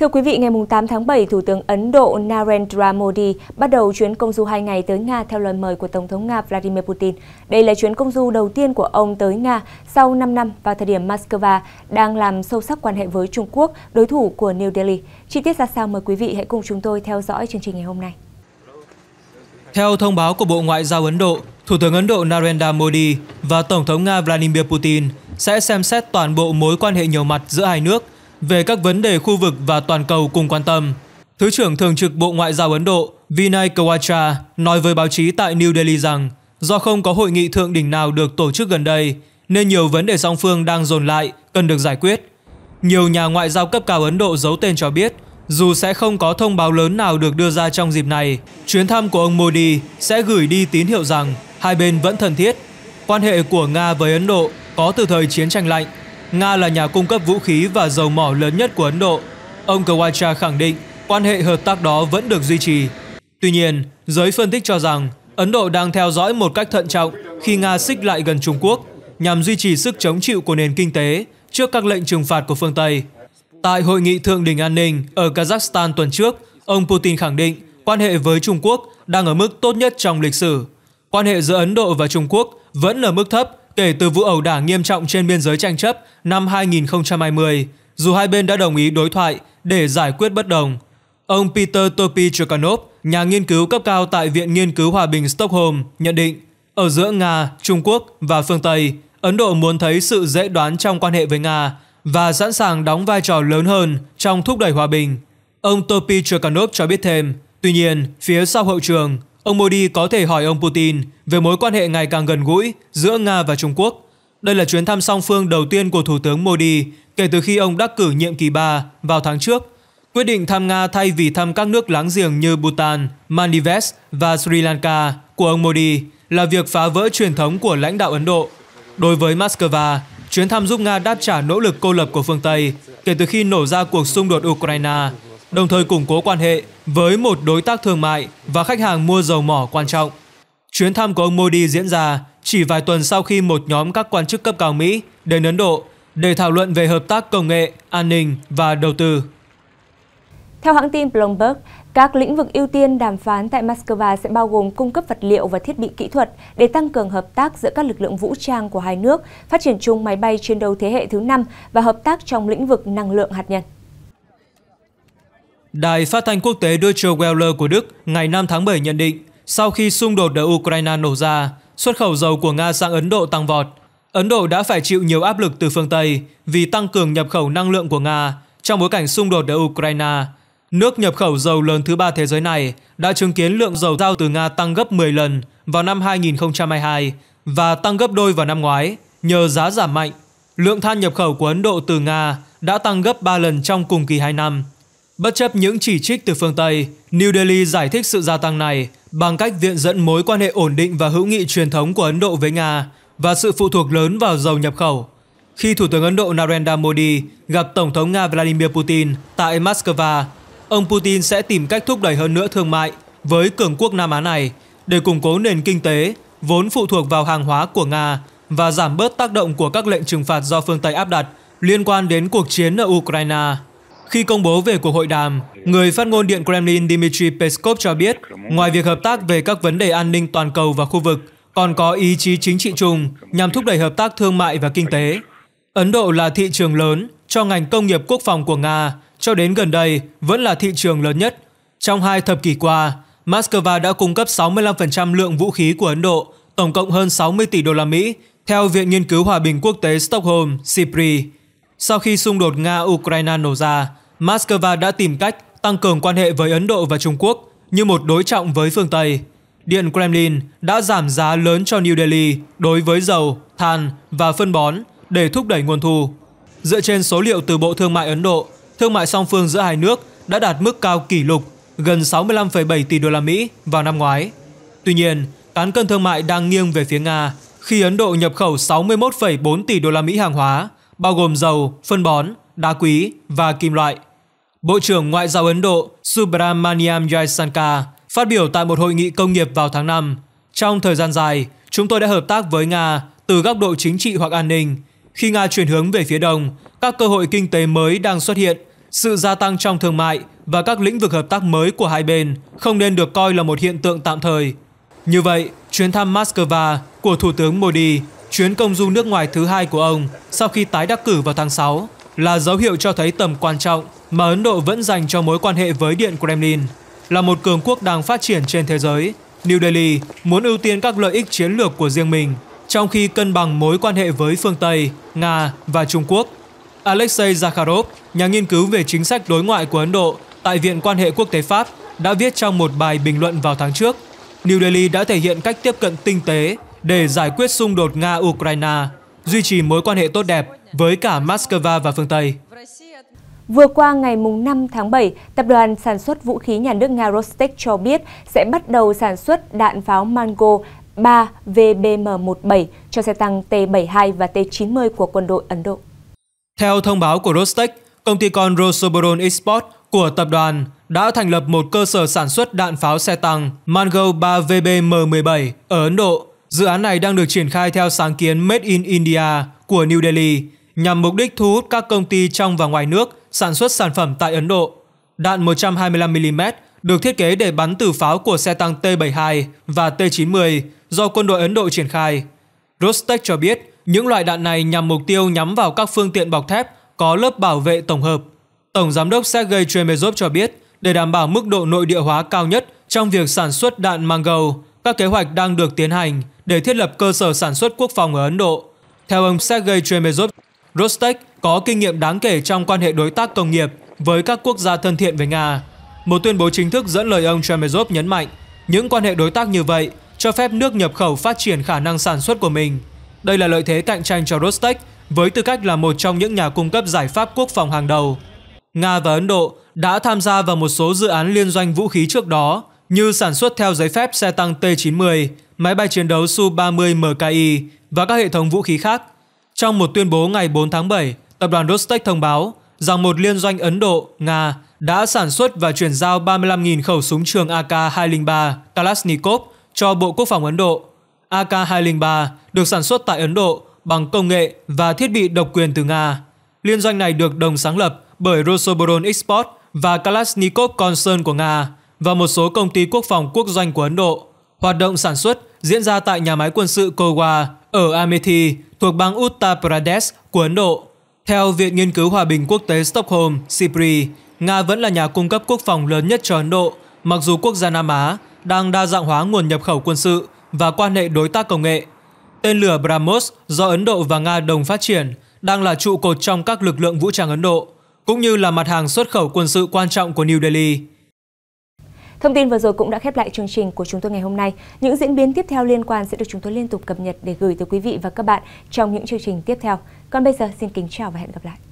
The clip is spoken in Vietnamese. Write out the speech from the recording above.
Thưa quý vị, ngày 8 tháng 7, Thủ tướng Ấn Độ Narendra Modi bắt đầu chuyến công du 2 ngày tới Nga theo lời mời của Tổng thống Nga Vladimir Putin. Đây là chuyến công du đầu tiên của ông tới Nga sau 5 năm vào thời điểm Moscow đang làm sâu sắc quan hệ với Trung Quốc, đối thủ của New Delhi. Chi tiết ra sao mời quý vị hãy cùng chúng tôi theo dõi chương trình ngày hôm nay. Theo thông báo của Bộ Ngoại giao Ấn Độ, Thủ tướng Ấn Độ Narendra Modi và Tổng thống Nga Vladimir Putin sẽ xem xét toàn bộ mối quan hệ nhiều mặt giữa hai nước về các vấn đề khu vực và toàn cầu cùng quan tâm. Thứ trưởng Thường trực Bộ Ngoại giao Ấn Độ Vinay Kawacha nói với báo chí tại New Delhi rằng do không có hội nghị thượng đỉnh nào được tổ chức gần đây nên nhiều vấn đề song phương đang dồn lại cần được giải quyết. Nhiều nhà ngoại giao cấp cao Ấn Độ giấu tên cho biết dù sẽ không có thông báo lớn nào được đưa ra trong dịp này, chuyến thăm của ông Modi sẽ gửi đi tín hiệu rằng hai bên vẫn thân thiết. Quan hệ của Nga với Ấn Độ có từ thời chiến tranh lạnh Nga là nhà cung cấp vũ khí và dầu mỏ lớn nhất của Ấn Độ. Ông Kawacha khẳng định quan hệ hợp tác đó vẫn được duy trì. Tuy nhiên, giới phân tích cho rằng Ấn Độ đang theo dõi một cách thận trọng khi Nga xích lại gần Trung Quốc nhằm duy trì sức chống chịu của nền kinh tế trước các lệnh trừng phạt của phương Tây. Tại hội nghị thượng đỉnh an ninh ở Kazakhstan tuần trước, ông Putin khẳng định quan hệ với Trung Quốc đang ở mức tốt nhất trong lịch sử. Quan hệ giữa Ấn Độ và Trung Quốc vẫn ở mức thấp Kể từ vụ ẩu đả nghiêm trọng trên biên giới tranh chấp năm 2020, dù hai bên đã đồng ý đối thoại để giải quyết bất đồng, ông Peter Topi Chukanov, nhà nghiên cứu cấp cao tại Viện Nghiên cứu Hòa bình Stockholm, nhận định ở giữa Nga, Trung Quốc và phương Tây, Ấn Độ muốn thấy sự dễ đoán trong quan hệ với Nga và sẵn sàng đóng vai trò lớn hơn trong thúc đẩy hòa bình. Ông Topi Chukanov cho biết thêm, tuy nhiên, phía sau hậu trường, Ông Modi có thể hỏi ông Putin về mối quan hệ ngày càng gần gũi giữa Nga và Trung Quốc. Đây là chuyến thăm song phương đầu tiên của Thủ tướng Modi kể từ khi ông đắc cử nhiệm kỳ 3 vào tháng trước. Quyết định thăm Nga thay vì thăm các nước láng giềng như Bhutan, Maldives và Sri Lanka của ông Modi là việc phá vỡ truyền thống của lãnh đạo Ấn Độ. Đối với Moscow, chuyến thăm giúp Nga đáp trả nỗ lực cô lập của phương Tây kể từ khi nổ ra cuộc xung đột Ukraine, đồng thời củng cố quan hệ với một đối tác thương mại và khách hàng mua dầu mỏ quan trọng. Chuyến thăm của ông Modi diễn ra chỉ vài tuần sau khi một nhóm các quan chức cấp cao Mỹ đến Ấn Độ để thảo luận về hợp tác công nghệ, an ninh và đầu tư. Theo hãng tin Bloomberg, các lĩnh vực ưu tiên đàm phán tại Moscow sẽ bao gồm cung cấp vật liệu và thiết bị kỹ thuật để tăng cường hợp tác giữa các lực lượng vũ trang của hai nước, phát triển chung máy bay chiến đấu thế hệ thứ năm và hợp tác trong lĩnh vực năng lượng hạt nhân. Đài phát thanh quốc tế Deutsche Welle của Đức ngày 5 tháng 7 nhận định, sau khi xung đột ở Ukraine nổ ra, xuất khẩu dầu của Nga sang Ấn Độ tăng vọt. Ấn Độ đã phải chịu nhiều áp lực từ phương Tây vì tăng cường nhập khẩu năng lượng của Nga trong bối cảnh xung đột ở Ukraine. Nước nhập khẩu dầu lớn thứ ba thế giới này đã chứng kiến lượng dầu giao từ Nga tăng gấp 10 lần vào năm 2022 và tăng gấp đôi vào năm ngoái nhờ giá giảm mạnh. Lượng than nhập khẩu của Ấn Độ từ Nga đã tăng gấp 3 lần trong cùng kỳ 2 năm. Bất chấp những chỉ trích từ phương Tây, New Delhi giải thích sự gia tăng này bằng cách viện dẫn mối quan hệ ổn định và hữu nghị truyền thống của Ấn Độ với Nga và sự phụ thuộc lớn vào dầu nhập khẩu. Khi Thủ tướng Ấn Độ Narendra Modi gặp Tổng thống Nga Vladimir Putin tại Moscow, ông Putin sẽ tìm cách thúc đẩy hơn nữa thương mại với cường quốc Nam Á này để củng cố nền kinh tế vốn phụ thuộc vào hàng hóa của Nga và giảm bớt tác động của các lệnh trừng phạt do phương Tây áp đặt liên quan đến cuộc chiến ở Ukraine. Khi công bố về cuộc hội đàm, người phát ngôn Điện Kremlin Dmitry Peskov cho biết, ngoài việc hợp tác về các vấn đề an ninh toàn cầu và khu vực, còn có ý chí chính trị chung nhằm thúc đẩy hợp tác thương mại và kinh tế. Ấn Độ là thị trường lớn cho ngành công nghiệp quốc phòng của Nga, cho đến gần đây vẫn là thị trường lớn nhất. Trong hai thập kỷ qua, Moscow đã cung cấp 65% lượng vũ khí của Ấn Độ, tổng cộng hơn 60 tỷ đô la Mỹ, theo Viện Nghiên cứu Hòa bình Quốc tế Stockholm, SIPRI. Sau khi xung đột Nga-Ukraine nổ ra, Moscow đã tìm cách tăng cường quan hệ với Ấn Độ và Trung Quốc như một đối trọng với phương Tây. Điện Kremlin đã giảm giá lớn cho New Delhi đối với dầu, than và phân bón để thúc đẩy nguồn thu. Dựa trên số liệu từ Bộ Thương mại Ấn Độ, thương mại song phương giữa hai nước đã đạt mức cao kỷ lục gần 65,7 tỷ đô la Mỹ vào năm ngoái. Tuy nhiên, cán cân thương mại đang nghiêng về phía Nga khi Ấn Độ nhập khẩu 61,4 tỷ đô la Mỹ hàng hóa, bao gồm dầu, phân bón, đá quý và kim loại. Bộ trưởng Ngoại giao Ấn Độ Subramaniam Jaishankar phát biểu tại một hội nghị công nghiệp vào tháng 5. Trong thời gian dài, chúng tôi đã hợp tác với Nga từ góc độ chính trị hoặc an ninh. Khi Nga chuyển hướng về phía đông, các cơ hội kinh tế mới đang xuất hiện, sự gia tăng trong thương mại và các lĩnh vực hợp tác mới của hai bên không nên được coi là một hiện tượng tạm thời. Như vậy, chuyến thăm Moscow của Thủ tướng Modi, chuyến công du nước ngoài thứ hai của ông sau khi tái đắc cử vào tháng 6, là dấu hiệu cho thấy tầm quan trọng mà Ấn Độ vẫn dành cho mối quan hệ với Điện Kremlin. Là một cường quốc đang phát triển trên thế giới, New Delhi muốn ưu tiên các lợi ích chiến lược của riêng mình, trong khi cân bằng mối quan hệ với phương Tây, Nga và Trung Quốc. Alexei Zakharov, nhà nghiên cứu về chính sách đối ngoại của Ấn Độ tại Viện quan hệ quốc tế Pháp, đã viết trong một bài bình luận vào tháng trước, New Delhi đã thể hiện cách tiếp cận tinh tế để giải quyết xung đột Nga-Ukraine, duy trì mối quan hệ tốt đẹp với cả Moscow và phương Tây. Vừa qua ngày 5 tháng 7, Tập đoàn Sản xuất Vũ khí Nhà nước Nga Rostec cho biết sẽ bắt đầu sản xuất đạn pháo Mango 3 VBM-17 cho xe tăng T-72 và T-90 của quân đội Ấn Độ. Theo thông báo của Rostec, công ty con Rosoboron Export của tập đoàn đã thành lập một cơ sở sản xuất đạn pháo xe tăng Mango 3VBM-17 ở Ấn Độ. Dự án này đang được triển khai theo sáng kiến Made in India của New Delhi nhằm mục đích thu hút các công ty trong và ngoài nước sản xuất sản phẩm tại Ấn Độ. Đạn 125mm được thiết kế để bắn từ pháo của xe tăng T-72 và T-90 do quân đội Ấn Độ triển khai. Rostec cho biết những loại đạn này nhằm mục tiêu nhắm vào các phương tiện bọc thép có lớp bảo vệ tổng hợp. Tổng giám đốc Sergei Tremezov cho biết để đảm bảo mức độ nội địa hóa cao nhất trong việc sản xuất đạn mang Mangou, các kế hoạch đang được tiến hành để thiết lập cơ sở sản xuất quốc phòng ở Ấn Độ. Theo ông Sergei Tremezov, Rostec có kinh nghiệm đáng kể trong quan hệ đối tác công nghiệp với các quốc gia thân thiện với Nga. Một tuyên bố chính thức dẫn lời ông Chemezov nhấn mạnh, những quan hệ đối tác như vậy cho phép nước nhập khẩu phát triển khả năng sản xuất của mình. Đây là lợi thế cạnh tranh cho Rostec với tư cách là một trong những nhà cung cấp giải pháp quốc phòng hàng đầu. Nga và Ấn Độ đã tham gia vào một số dự án liên doanh vũ khí trước đó, như sản xuất theo giấy phép xe tăng T-90, máy bay chiến đấu Su-30 MKI và các hệ thống vũ khí khác trong một tuyên bố ngày 4 tháng 7, tập đoàn Rostec thông báo rằng một liên doanh Ấn Độ, Nga đã sản xuất và chuyển giao 35.000 khẩu súng trường AK-203 Kalashnikov cho Bộ Quốc phòng Ấn Độ. AK-203 được sản xuất tại Ấn Độ bằng công nghệ và thiết bị độc quyền từ Nga. Liên doanh này được đồng sáng lập bởi Rosoboron Export và Kalashnikov Concern của Nga và một số công ty quốc phòng quốc doanh của Ấn Độ. Hoạt động sản xuất diễn ra tại nhà máy quân sự Kowa ở Amethi thuộc bang Uttar Pradesh của Ấn Độ. Theo Viện Nghiên cứu Hòa bình Quốc tế Stockholm, SIPRI, Nga vẫn là nhà cung cấp quốc phòng lớn nhất cho Ấn Độ, mặc dù quốc gia Nam Á đang đa dạng hóa nguồn nhập khẩu quân sự và quan hệ đối tác công nghệ. Tên lửa BrahMos do Ấn Độ và Nga đồng phát triển đang là trụ cột trong các lực lượng vũ trang Ấn Độ, cũng như là mặt hàng xuất khẩu quân sự quan trọng của New Delhi. Thông tin vừa rồi cũng đã khép lại chương trình của chúng tôi ngày hôm nay. Những diễn biến tiếp theo liên quan sẽ được chúng tôi liên tục cập nhật để gửi tới quý vị và các bạn trong những chương trình tiếp theo. Còn bây giờ xin kính chào và hẹn gặp lại.